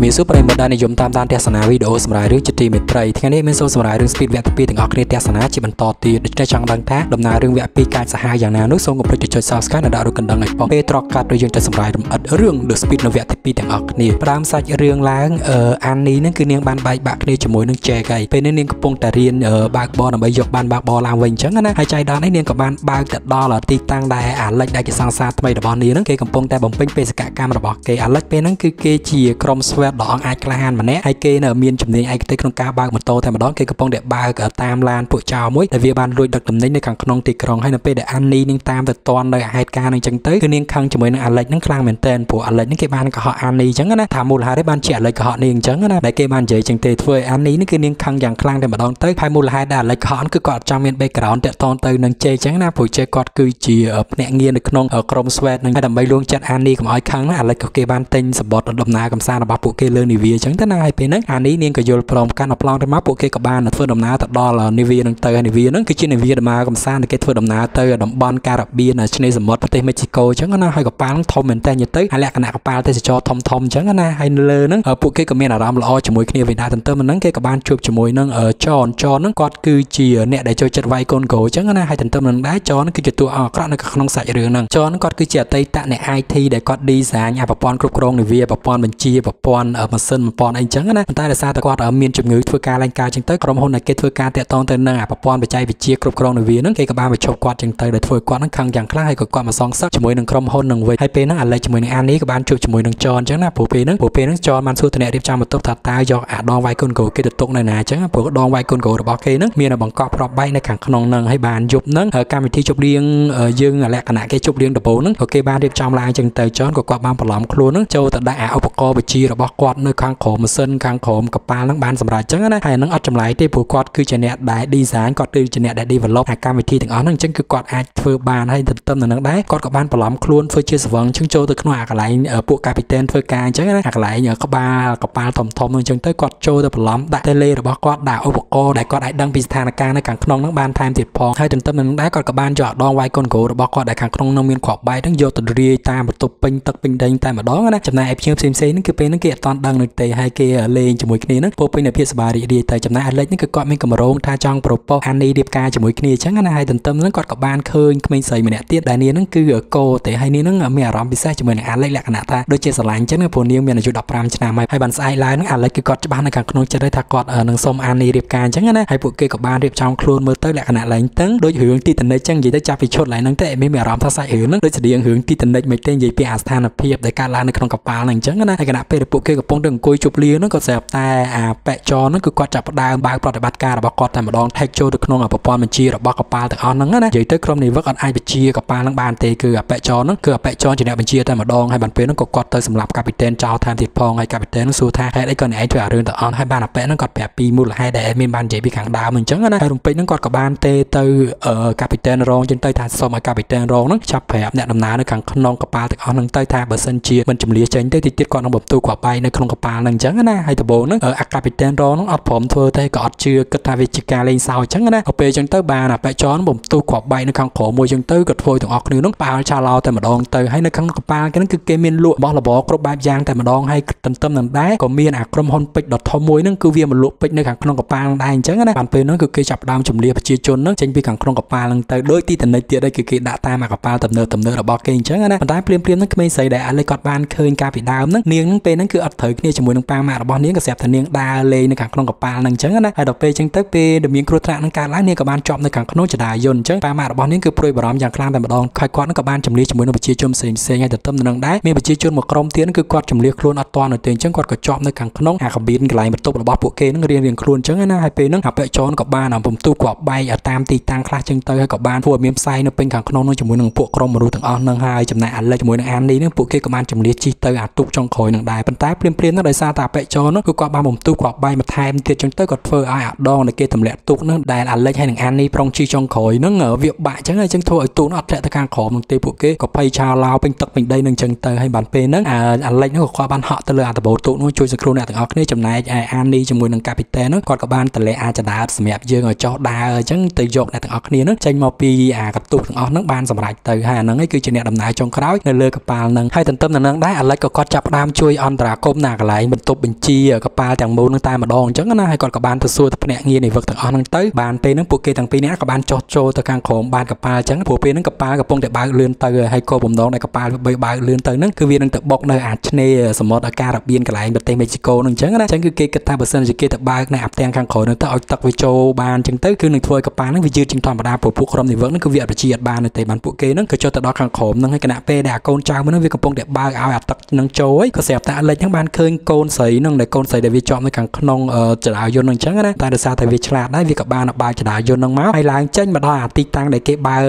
ជំរាបសួរប្រិយមិត្តដែលនិយមតាមដានទស្សនាវីដេអូសម្រាប់រឿងជាទីមេត្រីថ្ងៃនេះមានសូមសម្រាប់រឿង Speed វគ្គទី2ទាំងអស់គ្នាទស្សនាជាបន្តទៀតដូច្នេះចង់ដឹងថាដំណើររឿងវគ្គ2កាចសាហាវយ៉ាងណានោះសូមកុំភ្លេចចុច Subscribe និងដាក់រូបកណ្ដឹងឲ្យផងពេលត្រកកាត់ឬយើងចុចសម្រាប់រំអិតរឿង The Speed នៅវគ្គទី2ទាំងអស់គ្នាប្រាំសាច់រឿងឡើងអាននីនឹងគឺនាងបានបែកបាក់គ្នាជាមួយនឹង Jack ហើយពេលនេះនាងកំពុងតែរៀនបើកបរដើម្បីយកបានបើកបរឡើងវិញអញ្ចឹងណាហើយចៃដន្យនេះនាងក៏បានបើកទៅដល់ទីតាំងដែលអាលិចដែលជាសង្សារថ្មីរបស់នាងនឹងគេកំពុងតែបំពេញបេសកកម្មរបស់គេអាលិចពេលហ្នឹងគឺគេជាក្រុមស្វែ software ដងអាចក្លាហានម្នាក់ហើយគេនៅមានជំនាញឯកទេសក្នុងការបើកម៉ូតូតែម្ដងគេកំពុងតែបើកតាមឡានពួកចោរមួយដែលវាបានលួចដឹកទំនិញនៅខាងក្នុងទីក្រុងហើយនៅពេលដែលអានីនឹងតាមទៅតន់នៅហេតុការណ៍នឹងចឹងទៅគឺនាងខឹងជាមួយនឹងអាលិចនឹងខ្លាំងមែនតើព្រោះអាលិចនឹងគេបានកុហកអានីចឹងណាថាមូលហេតុឯបានជាអាលិចកុហកនាងចឹងណាដែលគេបាននិយាយចឹងទេធ្វើឲ្យអានីនឹងគឺនាងខឹងយ៉ាងខ្លាំងតែម្ដងទៅហើយមូលហេតុដែលអាលិចកុហកគឺគាត់អត់ចង់មាន background តាក់ទងទៅនឹងជេចឹងណាព្រោះជេគាត់គឺជាភ្នាក់ងារនៅក្នុងក្រុម Sweat នឹងដើម្បីលួងចិត្តអានីកុំឲ្យខឹងណាអាលិចក៏គេបានទិញសម្បត្តិដំណើរកំសាន្តរបស់ពួកគេលើនាវាអញ្ចឹងទៅណាហើយពេលហ្នឹងអានេះនាងក៏យល់ព្រមកាន់អប្លង់ទៅមកពួកគេក៏បានធ្វើដំណើរទៅដល់នាវាហ្នឹងទៅហើយនាវាហ្នឹងគឺជានាវាដំណើរកំសាន្តគេធ្វើដំណើរទៅតំបន់ការ៉ាបៀនឆ្នេរសមុទ្រប្រទេសមេស៊ីកូអញ្ចឹងណាហើយកប៉ាល់ធំមែនតើទៅហើយលក្ខណៈកប៉ាល់ទេសចរធំធំអញ្ចឹងណាហើយលើហ្នឹងពួកគេក៏មានអារម្មណ៍ល្អជាមួយគ្នាវិញដែរទន្ទឹមនឹងគេក៏បានជួបជាមួយនឹងចនចនហ្នឹងគាត់គឺជាអ្នកដែលចូលចិត្តវាយកូនក្រូអញ្ចឹងណាហើយទន្ទឹមនឹងដែរចនគឺជាតួអង្គអាក្រក់នៅក្នុងសាច់រឿងហ្នឹងចនគាត់គឺជាអតីតអ្នក IT ដែលគាត់ design អាប្រព័ន្ធគ្រប់គ្រងនាវាប្រព័ន្ធបញ្ជាប្រព័ន្ធម៉ាស៊ីន1000អីចឹងណាប៉ុន្តែដោយសារតែគាត់មានជំងឺធ្វើការលែងការចឹងទៅក្រុមហ៊ុនតែគេធ្វើការតាក់ទងទៅនឹងប្រព័ន្ធបច្ចេកវិទ្យាគ្រប់គ្រងនវាហ្នឹងគេក៏បានបញ្ឈប់គាត់ចឹងទៅដែលធ្វើគាត់ហ្នឹងខឹងយ៉ាងខ្លាំងហើយក៏គាត់មកសងសឹកជាមួយនឹងក្រុមហ៊ុននឹងវិញហើយពេលហ្នឹងអាឡិចជាមួយនឹងអានីក៏បានជួបជាមួយនឹងចនចឹងណាព្រោះពេលហ្នឹងព្រោះពេលហ្នឹងចនបានសួរតអ្នករៀបចំបន្ទប់ថាតើយកអាដងវាយកូនគោគេទៅទុកនៅណាចឹងព្រោះដងវាយកូនគោរបស់គេហ្នឹងមានបង្កប់ប្របបែកនៅខាងក្នុងហ្នឹងហើយបានយប់ហ្នឹងកម្មវិធីជប់លៀងយើងលក្ខណៈគេជប់លៀងដំបូងហ្នឹងក៏គេបានរៀបចំឡើងចឹងទៅចនក៏គាត់បានប្រឡំខ្លួនហ្នឹងចូលទៅដាក់អាឧបករណ៍វិជារបស់គាត់នៅខាងក្រមម៉ាស៊ីនខាងក្រមកប៉ាល់ហ្នឹងបានសម្រេចអញ្ចឹងណាហើយហ្នឹងអត់ចម្លែកទេព្រោះគាត់គឺជាអ្នកដែល design គាត់គឺជាអ្នកដែល develop អាកម្មវិធីទាំងអស់ហ្នឹងអញ្ចឹងគឺគាត់អាចធ្វើបានហើយទន្ទឹមនឹងហ្នឹងដែរគាត់ក៏បានប្រឡំខ្លួនធ្វើជាស្វឹងអញ្ចឹងចូលទៅក្នុងអាកន្លែងពួកកាពីតែនធ្វើការអញ្ចឹងណាអាកន្លែងក្បាលកប៉ាល់ធំធំអញ្ចឹងទៅគាត់ចូលទៅប្រឡំដាក់តេឡេរបស់គាត់ដាក់ឧបករណ៍ដែលគាត់អាចដឹងពីស្ថានភាពនៅខាងក្នុងហ្នឹងបានថែមទៀតផងហើយទន្ទឹមនឹងហ្នឹងដែរគាត់ក៏បានយកដងវាយកូនគោរបស់គាត់ដែលខាងក្នុងហ្នឹងមានគ្រាប់បែកហ្នឹងយកទៅរាយតាមបន្ទប់ពេញទឹកពេញដេញតែម្ដងណាចំណែកឯភ្ញៀវផ្សេងៗហ្នឹងគឺពេលហ្នឹងគេអត់ទាន់ដឹងនោះទេហើយគេលេងជាមួយគ្នាហ្នឹងពោពេញនៅភាពសប្បាយរីករាយតែចំណែកអាលិចហ្នឹងគឺគាត់មានកម្រងថាចង់ប្រពោសអានីរៀបការជាមួយគ្នាអញ្ចឹងណាហើយទន្ទឹមហ្នឹងគាត់ក៏បានឃើញក្មេងស្រីម្នាក់ទៀតដែលនាងហ្នឹងគឺកោទេហើយនាងហ្នឹងមានអារម្មណ៍ពិសេសជាមួយនឹងអាលិចលក្ខណៈថាដូចជាស្រឡាញ់អញ្ចឹងព្រោះនាងមានអាយុ15ឆ្នាំហើយហើយបានស្អែកឡើងហ្នឹងអាលិចគឺគាត់ច្បាស់នៅខាងក្នុងចិត្តហើយថាគាត់នឹងសុំអានីរៀបការអញ្ចឹងណាហើយពួកគេក៏បានរៀបចំខ្លួនមើលទៅលក្ខណៈឡើងតឹងដូចរឿងទីតនិចអញ្ចឹងនិយាយទៅចាប់ពីឈុតឡើងហ្នឹងតែមានអារម្មណ៍ថាសាច់រឿងហ្នឹងដូចស្តៀងរឿងទីតនិចមិនទេនិយាយពីអាស្ថានភាពដែលកើតឡើងនៅក្នុងកប៉ាល់ហ្នឹងអញ្ចឹងណាហើយគណៈពេលពួកគេកំពុងតែអង្គុយជប់លៀងហ្នឹងក៏ស្រាប់តែអាប៉ែចរហ្នឹងគឺគាត់ចាប់ផ្ដើមបើកប្រតិបត្តិការរបស់គាត់តែម្ដងថែកចូលទៅក្នុងប្រព័ន្ធបញ្ជារបស់កប៉ាល់ទាំងអស់ហ្នឹងណានិយាយទៅក្រុមនាវិកអត់អាចបញ្ជាកប៉ាល់ហ្នឹងបានទេគឺអាប៉ែចរហ្នឹងគឺអាប៉ែចរជាអ្នកបញ្ជាតែម្ដងហើយបានពេលហ្នឹងក៏គាត់ទៅសម្រាប់កាពីតែនចោលតាមទៀតផងហើយកាពីតែនហ្នឹងសួរថាហេតុអីក៏អ្នកឯងធ្វើអារឿងទៅអន់ហើយបានអាប៉ែហ្នឹងគាត់ប្រាប់ពីមូលហេតុដែលឯងមានបាននិយាយពីខាងដើមអញ្ចឹងណាហើយរំពេចហ្នឹងគាត់ក៏បានទេទៅកាពីតែនរងចឹងទៅថាសូមឲ្យកាពីតែនរងហ្នឹងចាប់ប្រាប់អ្នកដំណើរនៅខាងក្នុងកប៉ាល់ទាំងអស់ហ្នឹងទៅថាបើសិនជាមិនចម្លៀសចេញទេតិចទៀតគាត់នឹងបំទូគាត់បាយនៅក្នុងកប៉ាល់ហ្នឹងអញ្ចឹងណាហើយដបូងហ្នឹងអាកាពីតេនរហ្នឹងអត់ព្រមធ្វើទេក៏អត់ជឿគិតថាវាជាការលេងសើចអញ្ចឹងណាពេលអញ្ចឹងទៅបានអាប៉ែចនបំទុះគ្រាប់បែកនៅខាងក្រោមមួយអញ្ចឹងទៅក៏ធ្វើទាំងអស់គ្នាហ្នឹងប៉ាល់ឆាឡោតែម្ដងទៅហើយនៅខាងកប៉ាល់គេហ្នឹងគឺគេមានលក់របស់របរគ្រប់បែបយ៉ាងតែម្ដងហើយទន្ទឹមនឹងដែរក៏មានអាក្រុមហ៊ុនពេជ្រដ៏ធំមួយហ្នឹងគឺវាមកលក់ពេជ្រនៅខាងក្នុងកប៉ាល់ដែរអញ្ចឹងណាបានពេលហ្នឹងគឺគេចាប់ដើមជំនះប្រជាជនហ្នឹងចេញពីខាងក្នុងកប៉ាល់ហ្នឹងទៅដោយទីតនិចទៀតឯងគឺគេដាក់តាមអាកប៉ាល់ទំនើបទំនើបរបស់គេអញ្ចឹងណាប៉ុន្តែភ្លាមៗហ្នឹងក្មេងស្រីដែលអាឡេគាត់បានឃើញការពីដើមហ្នឹងនាងហ្នឹងពេលហ្នឹងគឺអត់ត្រូវគ្នាជាមួយនឹងប៉ាម៉ាក់របស់នាងក៏ស្រាប់ថានាងដើរលេងនៅខាងក្នុងកប៉ាល់ហ្នឹងអញ្ចឹងណាហើយដល់ពេលអញ្ចឹងទៅពេលដែលមានគ្រោះថ្នាក់ហ្នឹងកើតឡើងនាងក៏បានជាប់នៅខាងក្នុងចដាយន្តអញ្ចឹងប៉ាម៉ាក់របស់នាងគឺព្រួយបារម្ភយ៉ាងខ្លាំងតែម្ដងខ້ອຍគាត់ហ្នឹងក៏បានចម្លៀសជាមួយនឹងប្រជាជនផ្សេងផ្សេងហើយទន្ទឹមនឹងដែរមានប្រជាជនមួយក្រុមទៀតគឺគាត់ចម្លៀសខ្លួនអត់តាន់នៅទេអញ្ចឹងគាត់ក៏ជាប់នៅខាងក្នុងអាកាប៊ីនកន្លែងបន្ទប់របស់ពួកគេហ្នឹងរៀងរៀងខ្លួនអញ្ចឹងណាហើយពេលហ្នឹងអភិជនក៏បានអំពំទូក៏បែកតាមទីតាំងខ្លះចឹងទៅហើយក៏បានធ្វើឲ្យមានផ្សាយនៅពេញខាងក្នុងនោះជាមួយនឹងពួកក្រុមមនុស្សទាំងអស់ហ្នឹងហើយចំណែកអាលិចជាមួយនឹងអាននេះហ្នឹងពួកគេក៏បានចម្លៀសជីទៅអាទូកចុងក្រោយនឹងដែរប៉ុន្តែព្រាមព្រាមនោះដោយសារតែអបិជោនោះគឺគាត់បានបំទូគាត់បាយបន្ថែមទៀតចឹងទៅគាត់ធ្វើឲ្យអាដងដែលគេទម្លាក់ទូកនោះដែលអាលិចហើយនឹងអានីប្រុងជីចុងក្រោយនឹងវាបាក់ចឹងហើយចឹងធ្វើឲ្យទូកនោះអត់ធ្លាក់ទៅខាងក្រោមនឹងទេពួកគេក៏ភ័យឆាឡោពេញទឹកពេញដីនឹងចឹងទៅហើយបានពេលហ្នឹងអាលិចនោះក៏គាត់បានហក់ទៅលើអាដបោទូកនោះជួយសង្គ្រោះអ្នកទាំងអស់គ្នាចំណែកឯអានីជាមួយនឹងកាពីតែននោះគាត់ក៏បានតម្លាអាចដាតសម្រាប់យើងឲ្យចោះដើរអញ្ចឹងទៅយកអ្នកទាំងអស់គ្នានោះចេញមកពីអាកន្ទុះទាំងអស់ហ្នឹងបានសម្រេចទៅហើយអាហ្នឹងគឺជាអ្នកដំណើរចុងក្រោយនៅលើកប៉ាល់ហ្នឹងហើយទន្ទឹមនឹងហ្នឹងដែរអាលិចក៏គាត់ចាប់ផ្ដើមជួយអន្តរាគមណាកន្លែងបន្ទប់បញ្ជាកប៉ាល់ទាំងមូលនឹងតែម្ដងអញ្ចឹងណាហើយគាត់ក៏បានទៅសួរទៅភ្នាក់ងារនៃវឹកទាំងអស់ហ្នឹងទៅបានពេលហ្នឹងពួកគេទាំងពីរនាក់ក៏បានចុះចូលទៅខាងក្រោមបានកប៉ាល់អញ្ចឹងព្រោះពេលហ្នឹងកប៉ាល់កំពុងតែបើកលឿនទៅហើយក៏បំណងដែលកប៉ាល់បីបើកលឿនទៅហ្នឹងគឺវានឹងទៅបុកនៅអាឆ្នេរសមុទ្រអាការបៀនកន្លែងប្រទេសមេស៊ីកូហ្នឹងអញ្ចឹងណាអញ្ចឹងគឺគេគិតថាបើសិនជាគេទៅបើកនៅអាផ្ទាំងខាងក្រោមហ្នឹងទៅឲ្យទឹកវាចូលបានអញ្ចឹងទៅគឺនឹងធ្វើឲ្យកប៉ាល់ហ្នឹងវាយឺតជាងធម្មតាព្រោះពួកក្រុមនៃវឹកហ្នឹងគឺវាអត់ប្រជាអត់បានទេបានពួកគេហ្នឹងក៏ចុះទៅដល់ខាងក្រោមហ្នឹងហើយគណៈពេលដែលអាកូនចៅហ្នឹងវាកំពុងតែបើកឲ្យអាទឹកហ្នឹងចូលហើយក៏ស្រាប់តែអាលិចហ្នឹងបានឃើញកូនស្រីនឹងដែលកូនស្រីដែលវាជាប់នៅខាងក្នុងចរាយន្តនឹងអញ្ចឹងណាតែដោយសារតែវាឆ្លាតដែរវាក៏បានបើកចរាយន្តនឹងមកហើយឡើងចេញមកដល់អាទីតាំងដែលគេបើក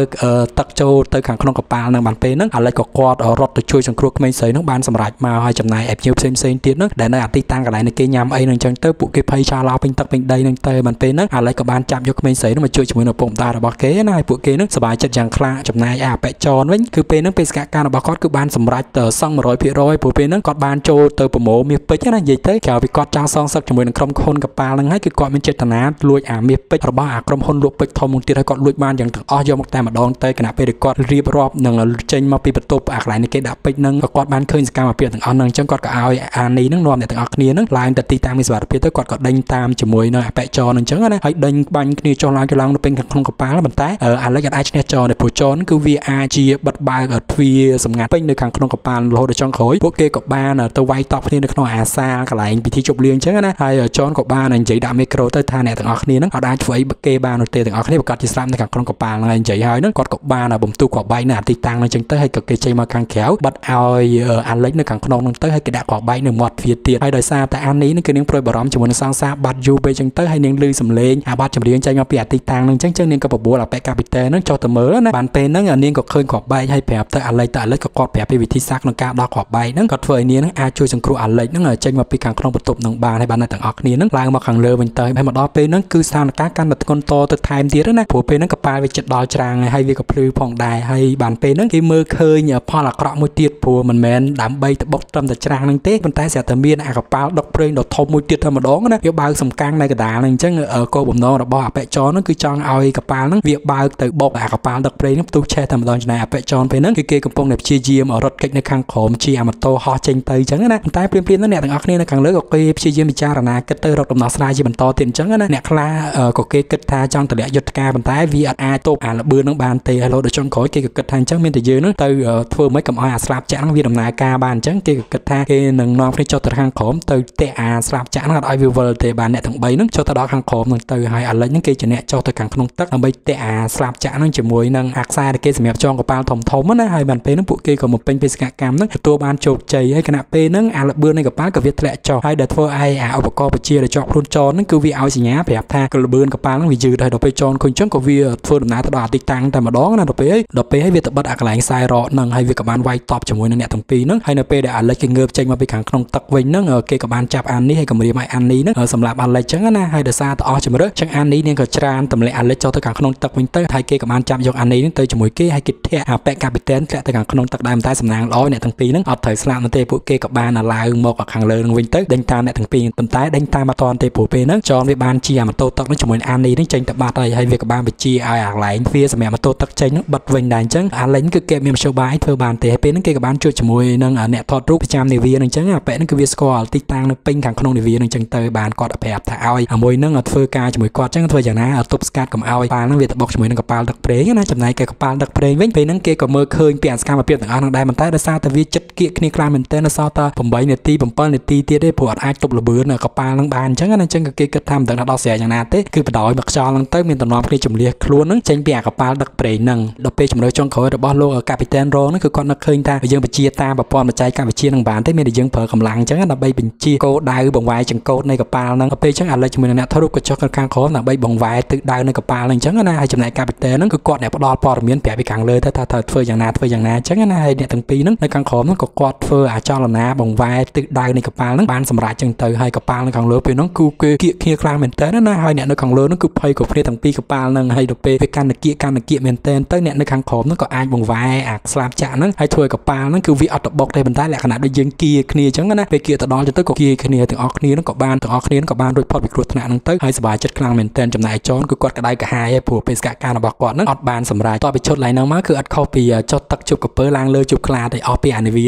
ទឹកចូលទៅខាងក្នុងកប៉ាល់នឹងបានពេលហ្នឹងអាលិចក៏គាត់រត់ទៅជួយសង្គ្រោះក្មេងស្រីនឹងបានសម្រេចមកហើយចំណាយឯភ្ញៀវផ្សេងផ្សេងទៀតនឹងដែលនៅអាទីតាំងកន្លែងគេញ៉ាំអីនឹងអញ្ចឹងទៅពួកគេភ័យឆាឡោពេញទឹកពេញដីនឹងទៅបានពេលហ្នឹងអាលិចក៏បានចាប់យកក្មេងស្រីនឹងមកជួយជាមួយនៅពុកម្ដាយរបស់គេណាហើយពួកគេនឹងសប្បាយចិត្តយ៉ាងខ្លាំងចំណាយអាបេចនវិញគឺពេលហ្នឹងបេសកកម្មរបស់គាត់គឺបានសម្រេចទៅសង100%ព្រោះពេលហ្នឹងគាត់បានចូលទៅពប្រមោមាសពេជ្រណានិយាយទៅក្រៅពីគាត់ចង់សងសឹកជាមួយនឹងក្រុមហ៊ុនកប៉ាល់ហ្នឹងហើយគឺគាត់មានចេតនាលួចអាមាសពេជ្ររបស់អាក្រុមហ៊ុនលក់ពេជ្រធំមួយទៀតហើយគាត់លួចបានយ៉ាងទាំងអស់យកមកតែម្ដងទៅគណៈពេលគាត់រៀបរាប់នឹងចេញមកពីបន្ទប់អាកន្លែងនេះគេដាក់ពេជ្រហ្នឹងក៏គាត់បានឃើញសកម្មភាពទាំងអស់ហ្នឹងអញ្ចឹងគាត់ក៏ឲ្យអានីហ្នឹងនាំអ្នកទាំងអស់គ្នាហ្នឹងឡើងទៅទីតាំងមានសុវត្ថិភាពទៅគាត់ក៏ដេញតាមជាមួយនៅអបេចរហ្នឹងអញ្ចឹងណាហើយដេញបាញ់គ្នាចុះឡើងចុះឡើងនៅពេញក្នុងកប៉ាល់ប៉ុន្តែអាលិចអាចឈ្នះចរនៅព្រោះចរហ្នឹងគឺវាអាចជាបិទបើកទ្វារសម្ងាត់ពេញនៅខាងក្នុងកប៉ាល់រហូតដល់ចុងក្រោយពួកគេក៏បានទៅវាយតប់គ្នានៅក្នុងអាសាកន្លែងពិធីជប់លៀងអញ្ចឹងណាហើយចនក៏បាននិយាយដាក់មីក្រូទៅថាអ្នកទាំងអស់គ្នាហ្នឹងអត់អាចធ្វើអីគេបាននោះទេទាំងអស់គ្នាប្រកាសជាស្រាប់នៅខាងក្នុងកប៉ាល់ហ្នឹងហើយនិយាយហើយហ្នឹងគាត់ក៏បានបំទូគាត់បែកនៅអាទីតាំងហ្នឹងអញ្ចឹងទៅហើយក៏គេចេញមកខាងក្រៅបាត់ឲ្យអាលិចនៅខាងក្នុងហ្នឹងទៅហើយគេដាក់គាត់បែកនៅមាត់ទ្វារទៀតហើយដោយសារតែអានេះហ្នឹងគឺនាងប្រួយបារម្ភជាមួយនឹងសង្សារបាត់យូរពេកអញ្ចឹងទៅហើយនាងលឺសំឡេងអាបាត់ចម្រៀងចេញមកពីអាទីតាំងហ្នឹងអញ្ចឹងចឹងនាងក៏បបួលអាប៉ែកាពីតេហ្នឹងចុះទៅមើលណាបានពេលហ្នឹងនាងក៏ឃើញគាត់បែកហើយប្រាប់ទៅអាលិចទៅអាលិចក៏គាត់ប្រាប់ពីវិធីសាស្ត្រក្នុងការដោះគាត់បែកហ្នឹងគាត់ធ្វើឲ្យនាងហ្នឹងអាចជួយសង្គ្រោះអាលិចហ្នឹងចេញមកពីខាងក្នុងបន្ទប់នឹងបានហើយបានទាំងអស់គ្នាហ្នឹងឡើងមកខាងលើវិញទៅហើយមកដល់ពេលហ្នឹងគឺស្ថានភាពកាន់តែធ្ងន់តទៅថែមទៀតណាព្រោះពេលហ្នឹងកប៉ាល់វាចិត្តដល់ច្រាំងហើយវាក៏ភ្លឺផងដែរហើយបានពេលហ្នឹងគេមើលឃើញផលអាក្រក់មួយទៀតព្រោះមិនមែនដើម្បីតបុកត្រឹមតែច្រាំងហ្នឹងទេប៉ុន្តែស្រាប់តែមានអាកប៉ាល់ដុកប្រេងដ៏ធំមួយទៀតតែម្ដងណាវាបើកសំកាំងនៅកដាលហ្នឹងអញ្ចឹងគោលបំណងរបស់អបិជនហ្នឹងគឺចង់ឲ្យកប៉ាល់ហ្នឹងវាបើកទៅបុកអាកប៉ាល់ដុកប្រេងហ្នឹងផ្ទុះឆេះតែម្ដងចំណែកអបិជនពេលហ្នឹងគឺគេកំពុងតែព្យាយាមរត់គេចនៅខាងក្រោមជាអាម៉ូតូហោះចេញទៅអញ្ចឹងណាតែព្រាមព្រាមនោះអ្នកទាំងអស់គ្នានៅខាងលើក៏គេព្យាយាមពិចារណាគិតទៅរកដំណោះស្រាយជាបន្តទៀតអញ្ចឹងណាអ្នកខ្លះក៏គេគិតថាចង់តម្លាក់យុទ្ធការប៉ុន្តែវាអត់អាចទប់អាលបឿននឹងបានទេហើយលោកដល់ចុងក្រោយគេក៏គិតថាអញ្ចឹងមានតែយើងនឹងទៅធ្វើមិនកុំឲ្យអាស្លាប់ចាក់នឹងវាដំណើរការបានអញ្ចឹងគេក៏គិតថាគេនឹងនាំគ្នាចុះទៅខាងក្រោមទៅតែអាស្លាប់ចាក់នឹងអត់ឲ្យវាវិលទេបានអ្នកទាំង3នឹងចុះទៅដល់ខាងក្រោមនឹងទៅហើយអាលិចនឹងគេជាអ្នកចុះទៅខាងក្នុងទឹកដើម្បីតែអាស្លាប់ចាក់នឹងជាមួយនឹងអាខ្សែដែលគេសម្រាប់ចងកប៉ាល់ធំធំណាហើយបានពេលនឹងពួកគេក៏មកពេញបេសកកម្មនឹងទទួលបានជោគជ័យហើយគណៈពេលនឹងអាល្បឿននៃកប៉ាល់ក៏វាធ្លាក់ចុះហើយដែលធ្វើឲ្យអាឧបករណ៍បញ្ជាដែលជាប់ខ្លួនចនហ្នឹងគឺវាឲ្យសញ្ញាប្រាប់ថាល្បឿនកប៉ាល់ហ្នឹងវាយឺតហើយដល់ពេលចនឃើញចឹងក៏វាធ្វើដំណើរទៅដល់អាទីតាំងតែម្ដងណាដល់ពេលដល់ពេលឲ្យវាទៅបិទអាកន្លែងខ្សែរ៉កហ្នឹងហើយវាក៏បានវាយតបជាមួយនឹងអ្នកទាំងពីរហ្នឹងហើយនៅពេលដែលអាលិចគេងើបចេញមកពីខាងក្នុងទឹកវិញហ្នឹងគេក៏បានចាប់អាននេះហើយគម្រាមឲ្យអាននេះហ្នឹងសម្រាប់អាលិចចឹងណាហើយដោយសារតអស់ជំរឿចឹងអាននេះនាងក៏ច្រានទម្លាក់អាលិចចុះទៅខាងក្នុងទឹកវិញទៅហើយគេក៏បានចាប់យកអាននេះហ្នឹងទៅជាមួយគេហើយគេធាក់អាប៉ែកាពីតែនធ្លាក់ទៅខាងក្នុងទឹកដែរតែសំណាងល្អអ្នកទាំងពីរហ្នឹងអត់ត្រូវស្លាប់នោះទេពួកគេក៏បានឡាឡើងមកខាងលើនឹងវិញទៅដេញតាមអ្នកទាំងពីរប៉ុន្តែដេញតាមអត់តាន់ទេព្រោះពេលហ្នឹងចនវាបានជាម៉ូតូទឹកនឹងជាមួយអាននេះនឹងចេញទៅបាត់ហើយហើយវាក៏បានបញ្ជាឲ្យអាឡែងវាសម្រាប់ម៉ូតូទឹកចេញនឹងបិទវិញដែរអញ្ចឹងអាឡែងគឺគេមានមធ្យោបាយធ្វើបានទេហើយពេលហ្នឹងគេក៏បានជួយជាមួយនឹងអ្នកថតរូបប្រចាំនាវានឹងអញ្ចឹងអាប៉ែហ្នឹងគឺវាស្គាល់ទីតាំងនៅពេញខាងក្នុងនាវានឹងអញ្ចឹងទៅបានគាត់ប្រាប់ថាឲ្យមួយនឹងធ្វើការជាមួយគាត់អញ្ចឹងធ្វើយ៉ាងណាទប់ស្កាត់កុំឲ្យប៉ាល់ហ្នឹងវាតបុកជាមួយនឹងកប៉ាល់ទឹកប្រេងណាចំណែកគេកប៉ាល់ទឹកប្រេងវិញពេលហ្នឹងគេក៏មើលឃើញពីអសកម្មភាពទាំងអស់ហ្នឹងដែរប៉ុន្តែដោយសារតែវាចិត្តគៀកគ្នាខ្លាំងមែនទែននៅសល់តែ8នាទី7នាទីទៀតទេព្រោះអត់អាចទប់លបឿនកប៉ាល់នឹងបានអញ្ចឹងណាអញ្ចឹងក៏គេគិតថាមិនដឹងថាដោះស្រាយយ៉ាងណាទេគឺបដ ாய் មកខ្យល់នឹងទៅមានតំណំគ្នាជំលះខ្លួននឹងចេញពីអាកប៉ាល់ដឹកប្រេងនឹងដល់ពេលជំរឿចុងក្រោយរបស់លោកកាពីតែនរងនឹងគឺគាត់នឹកឃើញថាយើងបញ្ជាតាមប្រព័ន្ធបច្ចេកវិទ្យានឹងបានទេមានតែយើងប្រើកម្លាំងអញ្ចឹងដើម្បីបញ្ជាគោដៅបង្វែរចង្កូតនៃកប៉ាល់នឹងដល់ពេលអញ្ចឹងអាឡិចជាមួយនឹងអ្នកថតរូបក៏ចុះខាងក្រោមដើម្បីបង្វែរទិសដៅនៃកប៉ាល់នឹងអញ្ចឹងណាហើយចំណែកកាពីតែននឹងគឺគាត់អ្នកផ្ដល់ព័ត៌មានប្រាប់ពីខាងលើថាថាធ្វើយ៉ាងណាធ្វើយ៉ាងណាអញ្ចឹងណាហើយអ្នកទាំងពីរនឹងនៅខាងក្រោមនឹងក៏គាត់ធ្វើអាចលនាបង្វែររទិសដៅនៃកប៉ាល់ហ្នឹងបានសម្រេចចឹងទៅហើយកប៉ាល់នៅខាងលើពេលហ្នឹងគឺគេគៀកគ្នាខ្លាំងមែនតើណាហើយអ្នកនៅខាងលើហ្នឹងគឺភ័យក៏ព្រាទាំងពីរកប៉ាល់ហ្នឹងហើយដល់ពេលវាកាន់តែគៀកកាន់តែគៀកមែនតើទៅអ្នកនៅខាងក្រោមហ្នឹងក៏អាចបង្វែរអាស្លាបចាក់ហ្នឹងហើយធ្វើឲ្យកប៉ាល់ហ្នឹងគឺវាអត់តបុកទេប៉ុន្តែលក្ខណៈដូចយើងគៀកគ្នាចឹងណាពេលគៀកទៅដល់ទៅក៏គៀកគ្នាទាំងអស់គ្នាហ្នឹងក៏បានទាំងអស់គ្នាក៏បានរួចផុតពីគ្រោះថ្នាក់ហ្នឹងទៅហើយសប្បាយចិត្តខ្លាំងមែនតើចំណែកចនគឺគាត់ក្តៅកាហាយហើយព្រោះបេសកកម្មរបស់គាត់ហ្នឹងអត់បានសម្រេចតបពីឈុតឡើងហ្នឹងមកគឺអត់ខុសពីចុះទឹកជប់កពើឡើងលើជប់ខ្លាទេអស់ពីអានិវា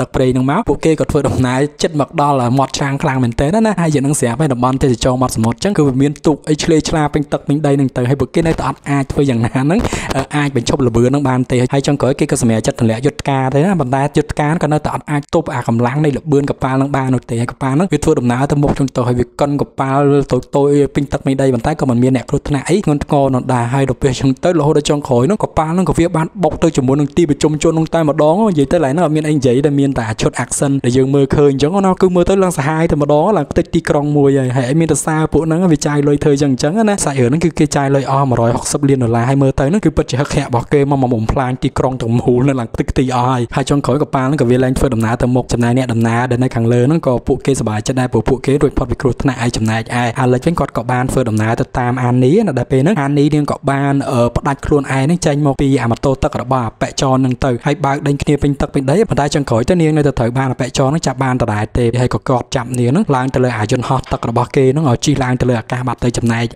ដឹកព្រៃហ្នឹងមកពួកគេក៏ធ្វើដំណើរចិត្តមកដល់មាត់ឆ្នាំងខ្លាំងមែនទែនណាហើយយើងនឹងស្រាប់ឯតំបន់ទេសចរមាត់សមុទ្រចឹងគឺវាមានទូកអីឆ្លេឆ្លាពេញទឹកពេញដីនឹងទៅហើយពួកគេនៅតែអត់អាចធ្វើយ៉ាងណាហ្នឹងអាចបញ្ឈប់លបឿននឹងបានទេហើយចុងក្រោយគេក៏សម្រេចចិត្តទម្លាក់យុទ្ធការទៅណាប៉ុន្តែយុទ្ធការក៏នៅតែអត់អាចទប់អាកម្លាំងនៃលបឿនកប៉ាល់នឹងបាននោះទេហើយកប៉ាល់ហ្នឹងវាធ្វើដំណើរទៅមុខជុំទៅហើយវាកិនកប៉ាល់តូចតូចពេញទឹកមេដីប៉ុន្តែក៏មិនមានអ្នកគ្រោះថ្នាក់អីធ្ងន់ធ្ងរនោះដែរហើយដល់ពេលជុំទៅរហូតដល់ចុងក្រោយហ្នឹងកប៉ាល់ហ្នឹងក៏វាបានបុកទៅជាមួយនឹងទីប្រជុំជននោះតែម្ដងនិយាយទៅឡើយហ្នឹងអត់មានអីនិយាយតែមានតែឈុត action ដែលយើងមើលឃើញអញ្ចឹងណាគឺមើលទៅឡើងសាហាយតែម្ដងឡើងផ្ទិចទីក្រុងមួយហើយហើយមានតសារពួកហ្នឹងវាចាយលុយធ្វើអញ្ចឹងអញ្ចឹងណាសាច់រឿងហ្នឹងគឺគេចាយលុយអស់160លានដុល្លារហើយមើលទៅហ្នឹងគឺពិតជាហឹកហាក់របស់គេមកបំផ្លាញទីក្រុងទាំងមូលនៅឡើងផ្ទិចទីអស់ហើយហើយចុងក្រោយកប៉ាល់ហ្នឹងក៏វាឡើងធ្វើដំណើរទៅមុខចំណាយអ្នកដំណើរដែលនៅខាងលើហ្នឹងក៏ពួកគេសប្បាយចិត្តដែរព្រោះពួកគេរួចផុតពីគ្រោះថ្នាក់ឯចំណែកឯអាលិចវិញគាត់ក៏បានធ្វើដំណើរទៅតាមអានីណាដែលពេលហ្នឹងអានីនាងក៏បានផ្ដាច់ខ្លួនឯងហ្នឹងចេញមកពីអាម៉ូតូទឹករបស់អបេចរហ្នឹងទៅហើយបើកដេញគ្នាពេញទឹកពេញដីប៉ុន្តែចុងក្រោយទៅនាងនៅតែត្រូវបានអបេចរហ្នឹងចាប់បានដដែលទេហើយក៏គាត់ចាប់នាងហ្នឹងឡើងទៅលើអាយន្តហោះទឹករបស់គេហ្នឹងឲ្យជិះឡើងទៅលើអាកាសបាត់ទៅចំណែកឯ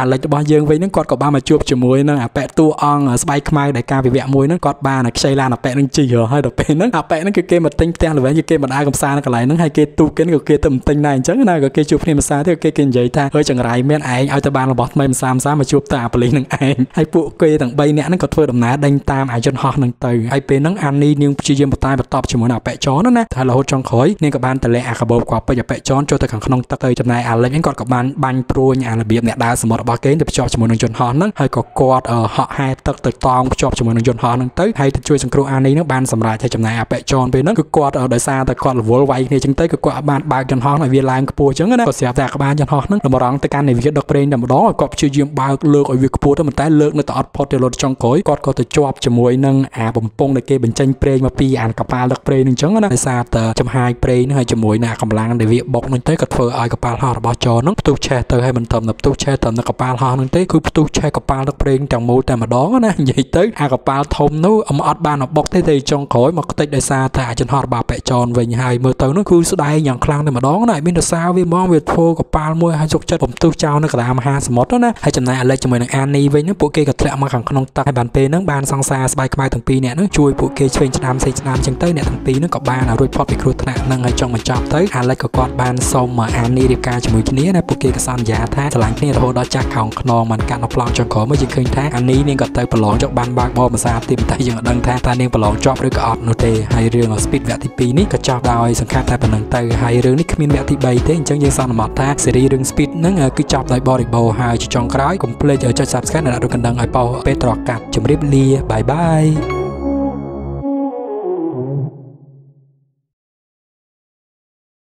អាលិចរបស់យើងវិញហ្នឹងគាត់ក៏បានមកជួបជាមួយនឹងអាប៉ែតួអង្គស្បែកខ្មៅដែលការវិវៈមួយហ្នឹងគាត់បានខ្ចីឡានអាប៉ែតនឹងជិះហើយដល់ពេលហ្នឹងអាប៉ែតហ្នឹងគឺគេមកទិញផ្ទះល្វែងគឺគេមិនដើរកំសាន្តកន្លែងហ្នឹងហើយគេទូកគេក៏គេទៅមិនទិញដែរអញ្ចឹងណាក៏គេជួបគ្នាមិនសាទេគេគេនិយាយថាហើយចង្រៃមានឯងឲ្យទៅបានរបស់ថ្មីមិនសាមសាមកជួបតាអាប៉លីសនឹងឯងហើយពួកគេទាំង3នាក់ហ្នឹងក៏ធ្វើដំណើរដេញតាមអាយន្តហោះហ្នឹងទៅហើយពេលហ្នឹងអានីនាងព្យាយាមបតាយបតបជាមួយនឹងអាប៉ែចរហ្នឹងណាតែរហូតចុងក្រោយនាងក៏បានទម្លាក់អាកាបូបគាត់ពេជ្រអបិយចនចូលទៅខាងក្នុងទឹកទៅចំណាយអាលិចហ្នឹងគាត់ក៏បានបាញ់ព្រួយអារបៀបអ្នកដើរសមុទ្ររបស់គេទៅភ្ជាប់ជាមួយនឹងយន្តហោះហ្នឹងហើយក៏គាត់ហក់ហែទឹកទៅតង់ភ្ជាប់ជាមួយនឹងយន្តហោះហ្នឹងទៅហើយទៅជួយសង្គ្រោះអានីហ្នឹងបានសម្រេចហើយចំណាយអបិយចនពេលហ្នឹងគឺគាត់ដោយសារតែគាត់រវល់វាយគ្នាចឹងទៅគឺគាត់បានបើកយន្តហោះឲ្យវាឡើងខ្ពស់ចឹងណាក៏ស្រាប់តែក្បាលយន្តហោះហ្នឹងតម្រង់ទៅកាន់នាវាដឹកប្រេងតែម្ដងឲ្យគាត់ព្យាយាមបើកលើកឲ្យវាខ្ពស់ទៅប៉ុន្តែលើកនៅតែអត់ផុតទៅលត់ចុងក្រោយគាត់ក៏ទៅជាប់ជាមួយនឹងអាបំពង់ដែលគេបញ្ចេញប្រេងមកពីអានកប៉ាល់ដឹកប្រេងហ្នឹងចឹងណាដោយសារតែចំហាយប្រេងនឹងហើយជាមួយនឹងកម្លាំងដែលវាបុកនឹងទៅក៏ធ្វើឲ្យកប៉ាល់ហោះរបស់ចរនឹងផ្ទុះឆេះទៅហើយមិនត្រឹមតែផ្ទុះឆេះត្រឹមតែកប៉ាល់ហោះនឹងទេគឺផ្ទុះឆេះកប៉ាល់ទឹកប្រេងទាំងមូលតែម្ដងណានិយាយទៅអាកប៉ាល់ធំនោះអំអត់បានមកបុកទេតែចុងក្រោយមកខ្ទេចដោយសារតែអាចិនហោះរបស់ប៉ែចរវិញហើយមើលទៅនោះគឺស្ដាយយ៉ាងខ្លាំងតែម្ដងណាមានដោយសារវាមកវាធ្វើកប៉ាល់មួយហើយជោគចិត្តបំទុះចោលនៅកណ្ដាលមហាសមុទ្រណាហើយចំណែកអាលិចជាមួយនឹងអានីវិញហ្នឹងពួកគេក៏ធ្លាក់មកខាងក្នុងទឹកហើយបានពេលហ្នឹងបានសង្សារស្បែកខ្មៅទាំងពីរនាក់ហ្នឹងជួយពួកគេឆ្វេងឆ្នាំសេឆ្នាំចឹងទៅអ្នកទាំងពីរហ្នឹងក៏បានរួចផុតពីគ្រោះថ្នាក់ថ្នាក់នឹងឲ្យចង់បញ្ចប់ទៅអាឡិចក៏គាត់បានសូមអានីរៀបការជាមួយគ្នាដែលពួកគេក៏សន្យាថាឆ្លាញ់គ្នារហូតដល់ចាស់ខោងខ្នងមិនកាន់ប្លង់ចុងក្រោយមកយើងឃើញថាអានីនាងក៏ទៅប្រឡងចុះបានបើកបបភាសាទីបន្តិចយើងដឹងថាតើនាងប្រឡងជាប់ឬក៏អត់នោះទេហើយរឿង Speed វគ្គទី2នេះក៏ចប់ដោយសង្ខេបតែប៉ុណ្្នឹងទៅហើយរឿងនេះគ្មានវគ្គទី3ទេអញ្ចឹងយើងសន្មតថាស៊េរីរឿង Speed ហ្នឹងគឺចប់ដោយបរិបូរហើយចុងក្រោយកុំភ្លេចចុច Subscribe នៅដាក់រូបកណ្ដឹងឲ្យប៉ោពេលត្រកាត់ជម្រាបលាបាយបាយ